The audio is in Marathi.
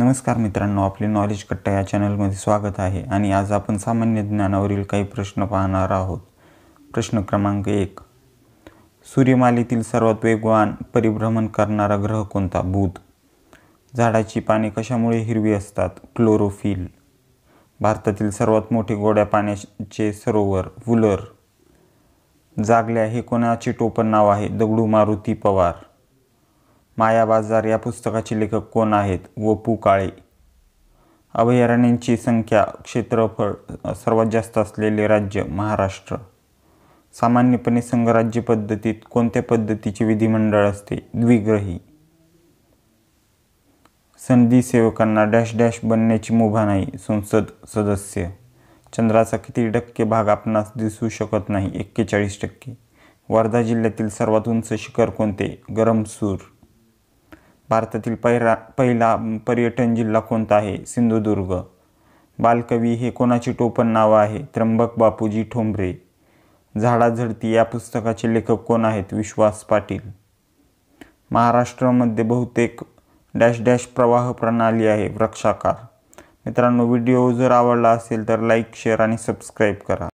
नमस्कार मित्रांनो आपले नॉलेज कट्टा या चॅनलमध्ये स्वागत आहे आणि आज आपण सामान्य ज्ञानावरील काही प्रश्न पाहणार आहोत प्रश्न क्रमांक एक सूर्यमालेतील सर्वात वेगवान परिभ्रमण करणारा ग्रह कोणता बुध झाडाची पाने कशामुळे हिरवी असतात क्लोरोफिल भारतातील सर्वात मोठे गोड्या पाण्याचे सरोवर वुलर जागल्या हे कोणाचे टोपण नाव आहे दगडू मारुती पवार माया बाजार या पुस्तकाचे लेखक कोण आहेत व पू काळे अभयारण्यांची संख्या क्षेत्रफळ सर्वात जास्त असलेले राज्य महाराष्ट्र सामान्यपणे संघराज्य पद्धतीत कोणत्या पद्धतीचे विधिमंडळ असते द्विग्रही संधी सेवकांना डॅश डॅश बनण्याची मुभा नाही संसद सदस्य चंद्राचा किती टक्के भाग आपणास दिसू शकत नाही एक्केचाळीस टक्के वर्धा जिल्ह्यातील सर्वात उंच शिखर कोणते गरमसूर भारतातील पहिला पहिला पर्यटन जिल्हा कोणता आहे सिंधुदुर्ग बालकवी हे कोणाचे टोपण नाव आहे त्र्यंबक बापूजी ठोंबरे झाडाझडती या पुस्तकाचे लेखक कोण आहेत विश्वास पाटील महाराष्ट्रामध्ये बहुतेक डॅश डॅश प्रवाह प्रणाली आहे वृक्षाकार मित्रांनो व्हिडिओ जर आवडला असेल तर लाईक शेअर आणि सबस्क्राईब करा